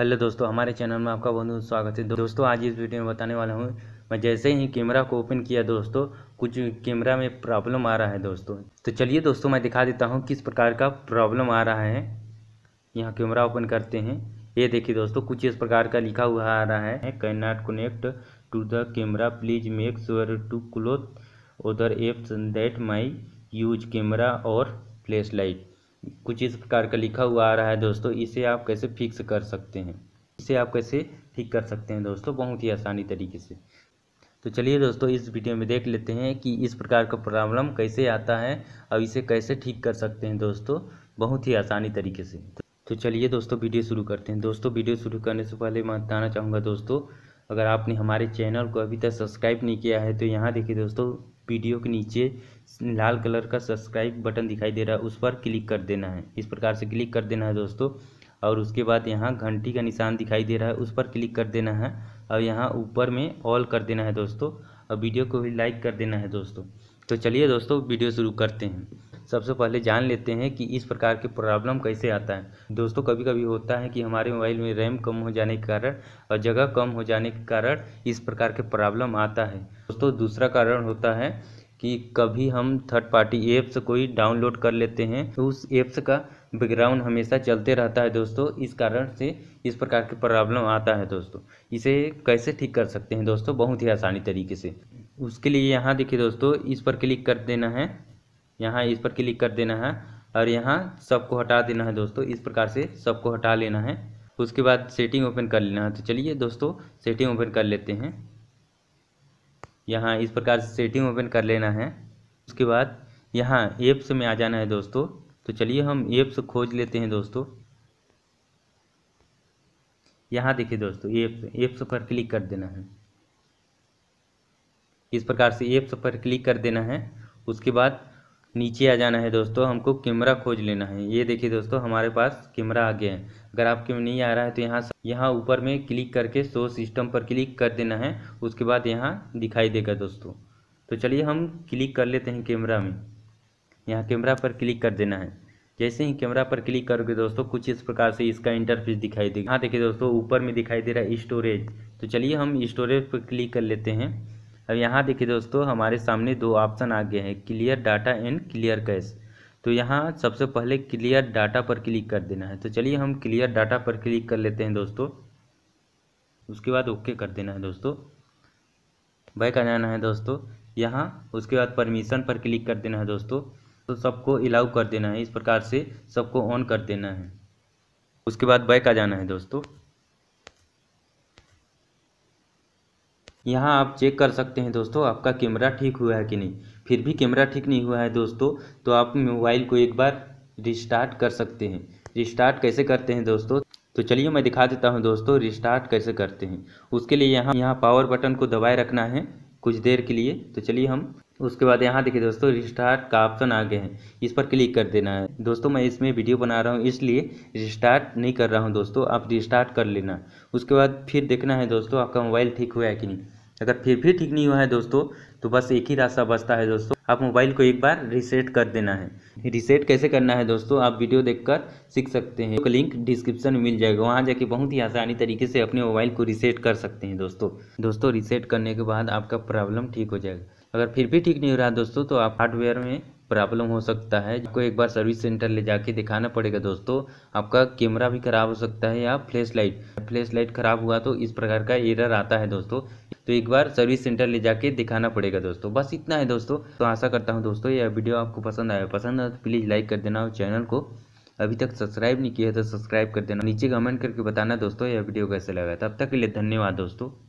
hello दोस्तों हमारे channel में आपका बहुत बहुत स्वागत है दोस्तों आज इस वीडियो में बताने वाला हूँ मैं जैसे ही कैमरा को ओपन किया दोस्तों कुछ कैमरा में प्रॉब्लम आ रहा है दोस्तों तो चलिए दोस्तों मैं दिखा देता हूँ किस प्रकार का प्रॉब्लम आ रहा है यहाँ कैमरा ओपन करते हैं ये देखिए दोस्तों कुछ इस प्रकार का लिखा हुआ आ रहा है can not connect to the camera please make sure to close other apps that may use camera और फ्लैश लाइट कुछ इस प्रकार का लिखा हुआ आ रहा है दोस्तों इसे आप कैसे फिक्स कर सकते हैं इसे आप कैसे ठीक कर सकते हैं दोस्तों बहुत ही आसानी तरीके से तो चलिए दोस्तों इस वीडियो में देख लेते हैं कि इस प्रकार का प्रॉब्लम कैसे आता है और इसे कैसे ठीक कर सकते हैं दोस्तों बहुत ही आसानी तरीके से तो चलिए दोस्तों वीडियो शुरू करते हैं दोस्तों वीडियो शुरू करने से पहले मैं बताना चाहूँगा दोस्तों अगर आपने हमारे चैनल को अभी तक सब्सक्राइब नहीं किया है तो यहाँ देखिए दोस्तों वीडियो के नीचे लाल कलर का सब्सक्राइब बटन दिखाई दे रहा है उस पर क्लिक कर देना है इस प्रकार से क्लिक कर देना है दोस्तों और उसके बाद यहाँ घंटी का निशान दिखाई दे रहा है उस पर क्लिक कर देना है और यहाँ ऊपर में ऑल कर देना है दोस्तों और वीडियो को भी लाइक कर देना है दोस्तों तो चलिए दोस्तों वीडियो शुरू करते हैं सबसे पहले जान लेते हैं कि इस प्रकार के प्रॉब्लम कैसे आता है दोस्तों कभी कभी होता है कि हमारे मोबाइल में रैम कम हो जाने के कारण और जगह कम हो जाने के कारण इस प्रकार के प्रॉब्लम आता है दोस्तों दूसरा कारण होता है कि कभी हम थर्ड पार्टी ऐप्स कोई डाउनलोड कर लेते हैं तो उस ऐप्स का बैकग्राउंड हमेशा चलते रहता है दोस्तों इस कारण से इस प्रकार की प्रॉब्लम आता है दोस्तों इसे कैसे ठीक कर सकते हैं दोस्तों बहुत ही आसानी तरीके से उसके लिए यहाँ देखिए दोस्तों इस पर क्लिक कर देना है यहाँ इस पर क्लिक कर देना है और यहाँ सबको हटा देना है दोस्तों इस प्रकार से सबको हटा लेना है उसके बाद सेटिंग ओपन कर लेना है तो चलिए दोस्तों सेटिंग ओपन कर लेते हैं यहाँ इस प्रकार से सेटिंग ओपन कर लेना है उसके बाद यहाँ एप्स में आ जाना है दोस्तों तो चलिए हम एप्स खोज लेते हैं दोस्तों यहाँ देखिए दोस्तों एप्स एप्स पर क्लिक कर देना है इस प्रकार से एप्स पर क्लिक कर देना है उसके बाद नीचे आ जाना है दोस्तों हमको कैमरा खोज लेना है ये देखिए दोस्तों हमारे पास कैमरा आ गया है अगर आपके में नहीं आ रहा है तो यहाँ यहाँ ऊपर में क्लिक करके शो सिस्टम पर क्लिक कर देना है उसके बाद यहाँ दिखाई देगा दोस्तों तो चलिए हम क्लिक कर लेते हैं कैमरा में यहाँ कैमरा पर क्लिक कर देना है जैसे ही कैमरा पर क्लिक करोगे दोस्तों कुछ इस प्रकार से इसका इंटरफेस दिखाई देगा हाँ देखिए दोस्तों ऊपर में दिखाई दे रहा है स्टोरेज तो चलिए हम स्टोरेज पर क्लिक कर लेते हैं अब यहाँ देखिए दोस्तों हमारे सामने दो ऑप्शन आ गए हैं clear data and clear cache तो यहाँ सबसे पहले क्लियर डाटा पर क्लिक कर देना है तो चलिए हम क्लियर डाटा पर क्लिक कर लेते हैं दोस्तों उसके बाद ओके कर देना है दोस्तों बैक आ जाना है दोस्तों यहाँ उसके बाद परमिशन पर क्लिक कर देना है दोस्तों तो सबको अलाउ कर देना है इस प्रकार से सबको ऑन कर देना है उसके बाद बैक आ जाना है दोस्तों यहाँ आप चेक कर सकते हैं दोस्तों आपका कैमरा ठीक हुआ है कि नहीं फिर भी कैमरा ठीक नहीं हुआ है दोस्तों तो आप मोबाइल को एक बार रिस्टार्ट कर सकते हैं रिस्टार्ट कैसे करते हैं दोस्तों तो चलिए मैं दिखा देता हूँ दोस्तों रिस्टार्ट कैसे करते हैं उसके लिए यहाँ यहाँ पावर बटन को दबाए रखना है कुछ देर के लिए तो चलिए हम उसके बाद यहाँ देखिए दोस्तों रिस्टार्ट का ऑप्शन आ गए है इस पर क्लिक कर देना है दोस्तों मैं इसमें वीडियो बना रहा हूँ इसलिए रिस्टार्ट नहीं कर रहा हूँ दोस्तों आप रिस्टार्ट कर लेना उसके बाद फिर देखना है दोस्तों आपका मोबाइल ठीक हुआ है कि नहीं अगर फिर भी ठीक नहीं हुआ है दोस्तों तो बस एक ही रास्ता बचता है दोस्तों आप मोबाइल को एक बार रीसेट कर देना है रीसेट कैसे करना है दोस्तों आप वीडियो देखकर सीख सकते हैं तो लिंक डिस्क्रिप्शन में मिल जाएगा वहाँ जाके बहुत ही आसानी तरीके से अपने मोबाइल को रीसेट कर सकते हैं दोस्तों दोस्तों रीसेट करने के बाद आपका प्रॉब्लम ठीक हो जाएगा अगर फिर भी ठीक नहीं हो रहा दोस्तों तो आप हार्डवेयर में प्रॉब्लम हो सकता है आपको एक बार सर्विस सेंटर ले जाके दिखाना पड़ेगा दोस्तों आपका कैमरा भी खराब हो सकता है या फ्लैश लाइट फ्लैश लाइट खराब हुआ तो इस प्रकार का एरर आता है दोस्तों तो एक बार सर्विस सेंटर ले जाके दिखाना पड़ेगा दोस्तों बस इतना है दोस्तों तो आशा करता हूँ दोस्तों यह वीडियो आपको पसंद आया पसंद आया तो प्लीज़ लाइक कर देना और चैनल को अभी तक सब्सक्राइब नहीं किया तो सब्सक्राइब कर देना नीचे कमेंट करके बताना दोस्तों यह वीडियो कैसे लगा तब तक के लिए धन्यवाद दोस्तों